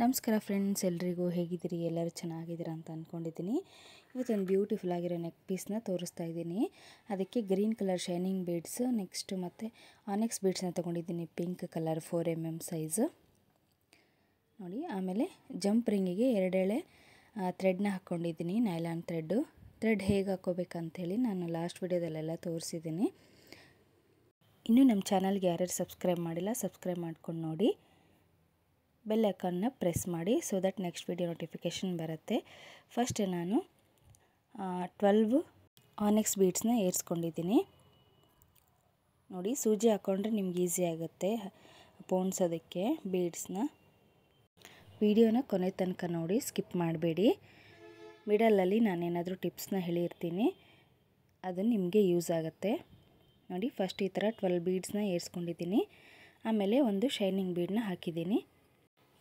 ನಮಸ್ಕಾರ ಫ್ರೆಂಡ್ಸ್ ಎಲ್ರಿಗೂ ಹೇಗಿದ್ದೀರಿ ಎಲ್ಲರೂ ಚೆನ್ನಾಗಿದ್ದೀರಾ ಅಂತ ಅಂದ್ಕೊಂಡಿದ್ದೀನಿ ಇವತ್ತೊಂದು ಬ್ಯೂಟಿಫುಲ್ ಆಗಿರೋ ನೆಕ್ ಪೀಸ್ನ ತೋರಿಸ್ತಾ ಇದ್ದೀನಿ ಅದಕ್ಕೆ green colour shining beads next ಮತ್ತು ಆನೆಕ್ಸ್ ಬೀಡ್ಸ್ನ ತೊಗೊಂಡಿದ್ದೀನಿ pink colour four M M size ನೋಡಿ ಆಮೇಲೆ ಜಂಪ್ ರಿಂಗಿಗೆ ಎರಡೆಳೆ ಥ್ರೆಡ್ನ ಹಾಕ್ಕೊಂಡಿದ್ದೀನಿ ನೈಲಾನ್ ಥ್ರೆಡ್ಡು ಥ್ರೆಡ್ ಹೇಗೆ ಹಾಕ್ಕೋಬೇಕಂಥೇಳಿ ನಾನು ಲಾಸ್ಟ್ ವೀಡಿಯೋದಲ್ಲೆಲ್ಲ ತೋರಿಸಿದ್ದೀನಿ ಇನ್ನೂ ನಮ್ಮ ಚಾನಲ್ಗೆ ಯಾರ್ಯಾರು ಸಬ್ಸ್ಕ್ರೈಬ್ ಮಾಡಿಲ್ಲ ಸಬ್ಸ್ಕ್ರೈಬ್ ಮಾಡ್ಕೊಂಡು ನೋಡಿ ಬೆಲ್ ಐಕಾನ್ನ ಪ್ರೆಸ್ ಮಾಡಿ so that next video notification ಬರುತ್ತೆ ಫಸ್ಟ್ ನಾನು ಟ್ವೆಲ್ವ್ ಆನೆಕ್ಸ್ ಬೀಡ್ಸ್ನ ಏರಿಸ್ಕೊಂಡಿದ್ದೀನಿ ನೋಡಿ ಸೂಜಿ ಹಾಕ್ಕೊಂಡ್ರೆ ನಿಮ್ಗೆ ಈಸಿ ಆಗುತ್ತೆ ಪೋಣಿಸೋದಕ್ಕೆ ಬೀಡ್ಸ್ನ ವಿಡಿಯೋನ ಕೊನೆ ತನಕ ನೋಡಿ ಸ್ಕಿಪ್ ಮಾಡಬೇಡಿ ಮಿಡಲಲ್ಲಿ ನಾನೇನಾದರೂ ಟಿಪ್ಸ್ನ ಹೇಳಿರ್ತೀನಿ ಅದು ನಿಮಗೆ ಯೂಸ್ ಆಗುತ್ತೆ ನೋಡಿ ಫಸ್ಟ್ ಈ ಥರ ಟ್ವೆಲ್ ಬೀಡ್ಸ್ನ ಏರಿಸ್ಕೊಂಡಿದ್ದೀನಿ ಆಮೇಲೆ ಒಂದು ಶೈನಿಂಗ್ ಬೀಡನ್ನ ಹಾಕಿದ್ದೀನಿ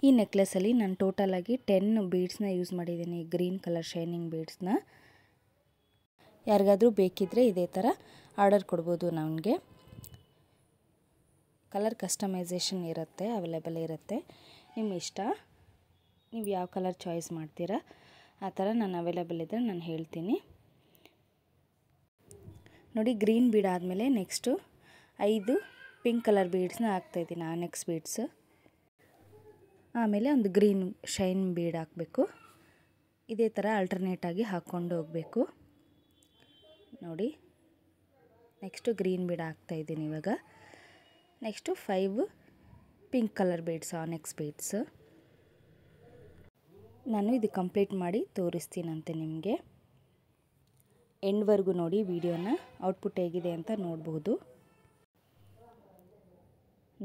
ಈ ನೆಕ್ಲೆಸಲ್ಲಿ ನಾನು ಟೋಟಲಾಗಿ ಟೆನ್ ಬೀಡ್ಸ್ನ ಯೂಸ್ ಮಾಡಿದ್ದೀನಿ ಗ್ರೀನ್ ಕಲರ್ ಶೈನಿಂಗ್ ಬೀಡ್ಸ್ನ ಯಾರಿಗಾದರೂ ಬೇಕಿದ್ದರೆ ಇದೇ ಥರ ಆರ್ಡರ್ ಕೊಡ್ಬೋದು ನನಗೆ ಕಲರ್ ಕಸ್ಟಮೈಸೇಷನ್ ಇರುತ್ತೆ ಅವೈಲೇಬಲ್ ಇರುತ್ತೆ ನಿಮ್ಮ ಇಷ್ಟ ನೀವು ಯಾವ ಕಲರ್ ಚಾಯ್ಸ್ ಮಾಡ್ತೀರಾ ಆ ಥರ ನಾನು ಅವೈಲೇಬಲ್ ಇದ್ದರೆ ನಾನು ಹೇಳ್ತೀನಿ ನೋಡಿ ಗ್ರೀನ್ ಬೀಡ್ ಆದಮೇಲೆ ನೆಕ್ಸ್ಟು ಐದು ಪಿಂಕ್ ಕಲರ್ ಬೀಡ್ಸ್ನ ಹಾಕ್ತಾಯಿದ್ದೀನಿ ಆ ನೆಕ್ಸ್ಟ್ ಬೀಡ್ಸು ಆಮೇಲೆ ಒಂದು ಗ್ರೀನ್ ಶೈನ್ ಬೀಡ್ ಹಾಕಬೇಕು ಇದೇ ಥರ ಆಲ್ಟರ್ನೇಟಾಗಿ ಹಾಕ್ಕೊಂಡು ಹೋಗಬೇಕು ನೋಡಿ ನೆಕ್ಸ್ಟು ಗ್ರೀನ್ ಬೀಡ್ ಹಾಕ್ತಾಯಿದ್ದೀನಿ ಇವಾಗ next five pink colour beads ಆನೆಕ್ಸ್ ಬೀಡ್ಸ್ ನಾನು ಇದು ಕಂಪ್ಲೀಟ್ ಮಾಡಿ ತೋರಿಸ್ತೀನಂತೆ ನಿಮಗೆ ಎಂಡ್ವರೆಗೂ ನೋಡಿ ವಿಡಿಯೋನ ಔಟ್ಪುಟ್ ಹೇಗಿದೆ ಅಂತ ನೋಡ್ಬೋದು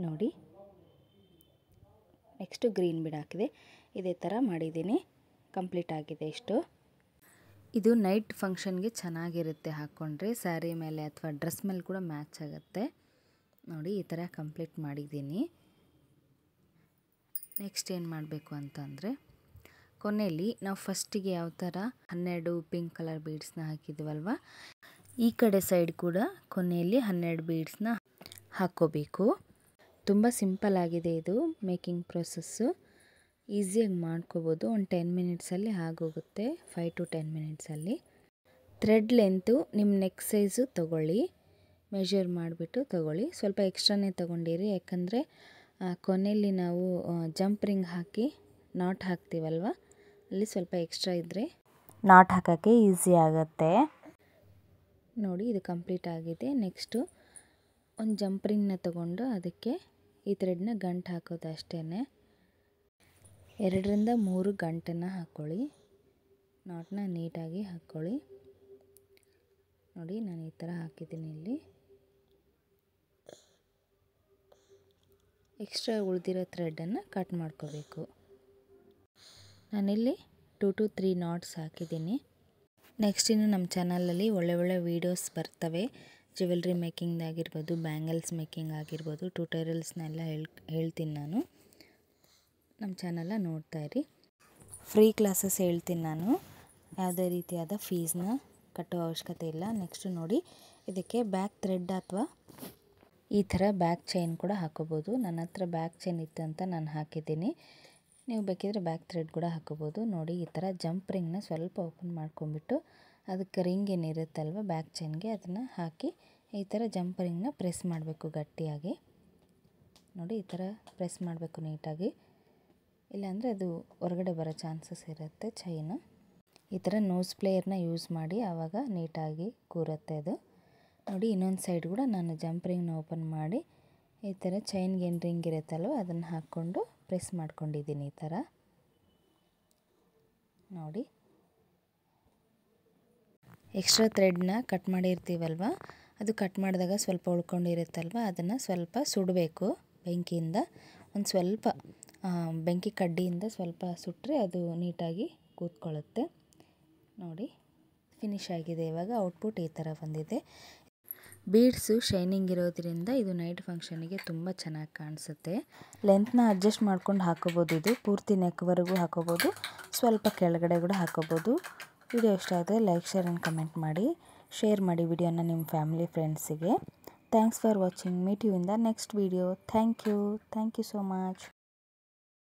ನೋಡಿ ನೆಕ್ಸ್ಟು ಗ್ರೀನ್ ಬೀಡ್ ಹಾಕಿದೆ ಇದೇ ಥರ ಮಾಡಿದ್ದೀನಿ ಕಂಪ್ಲೀಟ್ ಆಗಿದೆ ಇಷ್ಟು ಇದು ನೈಟ್ ಫಂಕ್ಷನ್ಗೆ ಚೆನ್ನಾಗಿರುತ್ತೆ ಹಾಕ್ಕೊಂಡ್ರೆ ಸ್ಯಾರಿ ಮೇಲೆ ಅಥವಾ ಡ್ರೆಸ್ ಮೇಲೆ ಕೂಡ ಮ್ಯಾಚ್ ಆಗುತ್ತೆ ನೋಡಿ ಈ ಥರ ಕಂಪ್ಲೀಟ್ ಮಾಡಿದ್ದೀನಿ ನೆಕ್ಸ್ಟ್ ಏನು ಮಾಡಬೇಕು ಅಂತಂದರೆ ಕೊನೆಯಲ್ಲಿ ನಾವು ಫಸ್ಟಿಗೆ ಯಾವ ಥರ ಹನ್ನೆರಡು ಪಿಂಕ್ ಕಲರ್ ಬೀಡ್ಸ್ನ ಹಾಕಿದ್ವಲ್ವ ಈ ಕಡೆ ಸೈಡ್ ಕೂಡ ಕೊನೆಯಲ್ಲಿ ಹನ್ನೆರಡು ಬೀಡ್ಸ್ನ ಹಾಕ್ಕೋಬೇಕು ತುಂಬ ಸಿಂಪಲ್ ಆಗಿದೆ ಇದು ಮೇಕಿಂಗ್ ಪ್ರೊಸೆಸ್ಸು ಈಸಿಯಾಗಿ ಮಾಡ್ಕೋಬೋದು ಒಂದು ಟೆನ್ ಮಿನಿಟ್ಸಲ್ಲಿ ಆಗೋಗುತ್ತೆ ಫೈವ್ ಟು ಟೆನ್ ಮಿನಿಟ್ಸಲ್ಲಿ ಥ್ರೆಡ್ ಲೆಂತು ನಿಮ್ಮ ನೆಕ್ ಸೈಜು ತೊಗೊಳ್ಳಿ ಮೆಷರ್ ಮಾಡಿಬಿಟ್ಟು ತೊಗೊಳ್ಳಿ ಸ್ವಲ್ಪ ಎಕ್ಸ್ಟ್ರಾನೇ ತೊಗೊಂಡಿರಿ ಯಾಕಂದರೆ ಕೊನೆಯಲ್ಲಿ ನಾವು ಜಂಪ್ ರಿಂಗ್ ಹಾಕಿ ನಾಟ್ ಹಾಕ್ತೀವಲ್ವ ಅಲ್ಲಿ ಸ್ವಲ್ಪ ಎಕ್ಸ್ಟ್ರಾ ಇದ್ದರೆ ನಾಟ್ ಹಾಕೋಕ್ಕೆ ಈಸಿ ಆಗುತ್ತೆ ನೋಡಿ ಇದು ಕಂಪ್ಲೀಟ್ ಆಗಿದೆ ನೆಕ್ಸ್ಟು ಒಂದು ಜಂಪ್ ರಿಂಗ್ನ ತಗೊಂಡು ಅದಕ್ಕೆ ಈ ಥ್ರೆಡ್ನ ಗಂಟು ಹಾಕೋದು ಅಷ್ಟೇ ಎರಡರಿಂದ ಮೂರು ಗಂಟನ್ನು ಹಾಕ್ಕೊಳ್ಳಿ ನಾಟ್ನ ನೀಟಾಗಿ ಹಾಕ್ಕೊಳ್ಳಿ ನೋಡಿ ನಾನು ಈ ಥರ ಹಾಕಿದ್ದೀನಿ ಇಲ್ಲಿ ಎಕ್ಸ್ಟ್ರಾ ಉಳಿದಿರೋ ಥ್ರೆಡ್ಡನ್ನು ಕಟ್ ಮಾಡ್ಕೋಬೇಕು ನಾನಿಲ್ಲಿ ಟೂ ಟು ತ್ರೀ ನಾಟ್ಸ್ ಹಾಕಿದ್ದೀನಿ ನೆಕ್ಸ್ಟ್ ಇನ್ನು ನಮ್ಮ ಚಾನಲಲ್ಲಿ ಒಳ್ಳೆ ಒಳ್ಳೆ ವೀಡಿಯೋಸ್ ಬರ್ತವೆ ಜ್ಯುವೆಲ್ರಿ ಮೇಕಿಂಗ್ ಆಗಿರ್ಬೋದು ಬ್ಯಾಂಗಲ್ಸ್ ಮೇಕಿಂಗ್ ಆಗಿರ್ಬೋದು ಟ್ಯೂಟೋರಿಯಲ್ಸ್ನೆಲ್ಲ ಹೇಳ್ ಹೇಳ್ತೀನಿ ನಾನು ನಮ್ಮ ನೋಡ್ತಾ ಇರಿ ಫ್ರೀ ಕ್ಲಾಸಸ್ ಹೇಳ್ತೀನಿ ನಾನು ಯಾವುದೇ ರೀತಿಯಾದ ಫೀಸ್ನ ಕಟ್ಟುವ ಅವಶ್ಯಕತೆ ಇಲ್ಲ ನೆಕ್ಸ್ಟು ನೋಡಿ ಇದಕ್ಕೆ ಬ್ಯಾಕ್ ಥ್ರೆಡ್ ಅಥವಾ ಈ ಥರ ಬ್ಯಾಕ್ ಚೈನ್ ಕೂಡ ಹಾಕೋಬೋದು ನನ್ನ ಹತ್ರ ಬ್ಯಾಕ್ ಚೈನ್ ಇತ್ತು ಅಂತ ನಾನು ಹಾಕಿದ್ದೀನಿ ನೀವು ಬೇಕಿದ್ರೆ ಬ್ಯಾಕ್ ಥ್ರೆಡ್ ಕೂಡ ಹಾಕೋಬೋದು ನೋಡಿ ಈ ಥರ ಜಂಪ್ ರಿಂಗ್ನ ಸ್ವಲ್ಪ ಓಪನ್ ಮಾಡ್ಕೊಂಬಿಟ್ಟು ಅದಕ್ಕೆ ರಿಂಗ್ ಏನಿರುತ್ತಲ್ವ ಬ್ಯಾಕ್ ಚೈನ್ಗೆ ಅದನ್ನು ಹಾಕಿ ಈ ಥರ ಜಂಪರಿಂಗ್ನ ಪ್ರೆಸ್ ಮಾಡಬೇಕು ಗಟ್ಟಿಯಾಗಿ ನೋಡಿ ಈ ಥರ ಪ್ರೆಸ್ ಮಾಡಬೇಕು ನೀಟಾಗಿ ಇಲ್ಲಾಂದರೆ ಅದು ಹೊರಗಡೆ ಬರೋ ಚಾನ್ಸಸ್ ಇರುತ್ತೆ ಚೈನು ಈ ಥರ ನೋಸ್ ಪ್ಲೇಯರ್ನ ಯೂಸ್ ಮಾಡಿ ಆವಾಗ ನೀಟಾಗಿ ಕೂರುತ್ತೆ ಅದು ನೋಡಿ ಇನ್ನೊಂದು ಸೈಡ್ ಕೂಡ ನಾನು ರಿಂಗ್ನ ಓಪನ್ ಮಾಡಿ ಈ ಥರ ಚೈನ್ಗೆ ಏನು ರಿಂಗ್ ಇರುತ್ತಲ್ವ ಅದನ್ನು ಹಾಕ್ಕೊಂಡು ಪ್ರೆಸ್ ಮಾಡ್ಕೊಂಡಿದ್ದೀನಿ ಈ ಥರ ನೋಡಿ ಎಕ್ಸ್ಟ್ರಾ ಥ್ರೆಡ್ನ ಕಟ್ ಮಾಡಿರ್ತೀವಲ್ವ ಅದು ಕಟ್ ಮಾಡಿದಾಗ ಸ್ವಲ್ಪ ಉಳ್ಕೊಂಡಿರುತ್ತಲ್ವ ಅದನ್ನು ಸ್ವಲ್ಪ ಸುಡಬೇಕು ಬೆಂಕಿಯಿಂದ ಒಂದು ಸ್ವಲ್ಪ ಬೆಂಕಿ ಕಡ್ಡಿಯಿಂದ ಸ್ವಲ್ಪ ಸುಟ್ಟರೆ ಅದು ನೀಟಾಗಿ ಕೂತ್ಕೊಳ್ಳುತ್ತೆ ನೋಡಿ ಫಿನಿಶ್ ಆಗಿದೆ ಇವಾಗ ಔಟ್ಪುಟ್ ಈ ಥರ ಬಂದಿದೆ ಬೀಡ್ಸು ಶೈನಿಂಗ್ ಇರೋದ್ರಿಂದ ಇದು ನೈಟ್ ಫಂಕ್ಷನಿಗೆ ತುಂಬ ಚೆನ್ನಾಗಿ ಕಾಣಿಸುತ್ತೆ ಲೆಂತ್ನ ಅಡ್ಜಸ್ಟ್ ಮಾಡ್ಕೊಂಡು ಹಾಕೋಬೋದು ಇದು ಪೂರ್ತಿ ನೆಕ್ವರೆಗೂ ಹಾಕೋಬೋದು ಸ್ವಲ್ಪ ಕೆಳಗಡೆ ಕೂಡ ಹಾಕೋಬೋದು ವಿಡಿಯೋ ಇಷ್ಟ ಆದರೆ ಲೈಕ್ ಶೇರ್ ಆ್ಯಂಡ್ ಕಮೆಂಟ್ ಮಾಡಿ ಶೇರ್ ಮಾಡಿ ವಿಡಿಯೋನ ನಿಮ್ಮ ಫ್ಯಾಮಿಲಿ ಫ್ರೆಂಡ್ಸಿಗೆ thanks for watching meet you in the next video thank you thank you so much